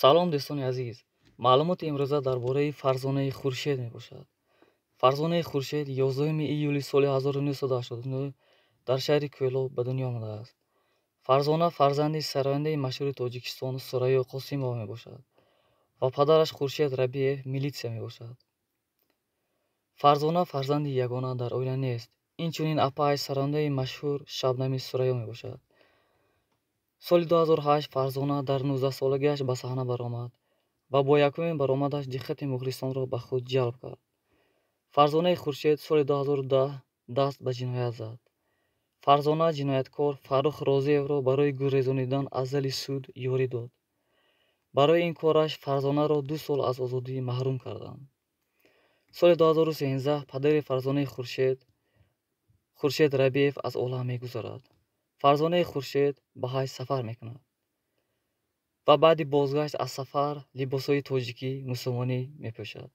салом дӯстони азиз маълумоти имрӯза дар бораи фарзонаи хуршед мебошад фарзонаи хуршед 1 июли соли 1989 дар шаҳри кӯло ба дунё омадааст фарзона фарзанди сарояндаи машҳури тоҷикистон сурайё қосимова мебошад ва падараш хуршед рабиев милитсия мебошад фарзона фарзанди ягона дар оила нест инчунин апааш сарояндаи машҳур шабнами сурайё мебошад соли 2008 фарзона дар 19-солагиаш ба саҳна баромад ва бо якуми баромадаш диққати мухлисонро ба худ ҷалб кард фарзонаи хуршед соли 2010 даст ба ҷиноят зад фарзона ҷинояткор фаррух розиевро барои гурезонидан аз зали суд ёрӣ дод барои ин кораш фарзонаро ду сол аз озодӣ маҳрум карданд соли 2013 падари фарзонаи хуршед хуршед рабиев аз олам мегузарад фарзонаи хуршед ба ҳайс сафар мекунад ва баъди бозгашт аз сафар либосҳои тоҷикӣ мусулмонӣ мепӯшад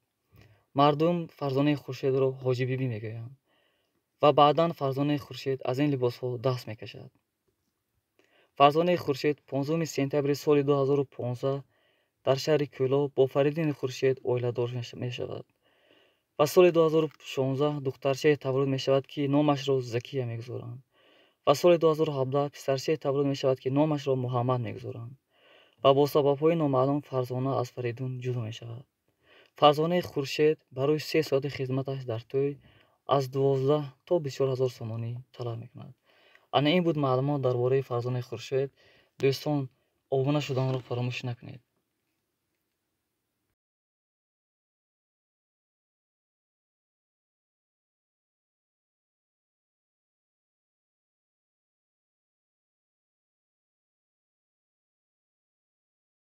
мардум фарзонаи хуршедро ҳоҷибибӣ мегӯянд ва баъдан фарзонаи хуршед аз ин либосҳо даст мекашад фарзонаи хуршед 15 сентябри соли 2015 дар шаҳри кӯло бо фаридини хуршед оиладор мешавад ва соли 2016 духтарчае таваллуд мешавад ки номашро закия мегузоранд ва соли 2017 писарчае таваллуд мешавад ки номашро муҳаммад мегузоранд ва бо сабабҳои номаълум фарзона аз фаридун ҷудо мешавад фарзонаи хуршед барои се соати хизматаш дар тӯй аз 12 то 24 сомонӣ талаб мекунад ана ин буд маълумот дар бораи фарзонаи хуршед дӯстон обуна шуданро фаромӯш накунед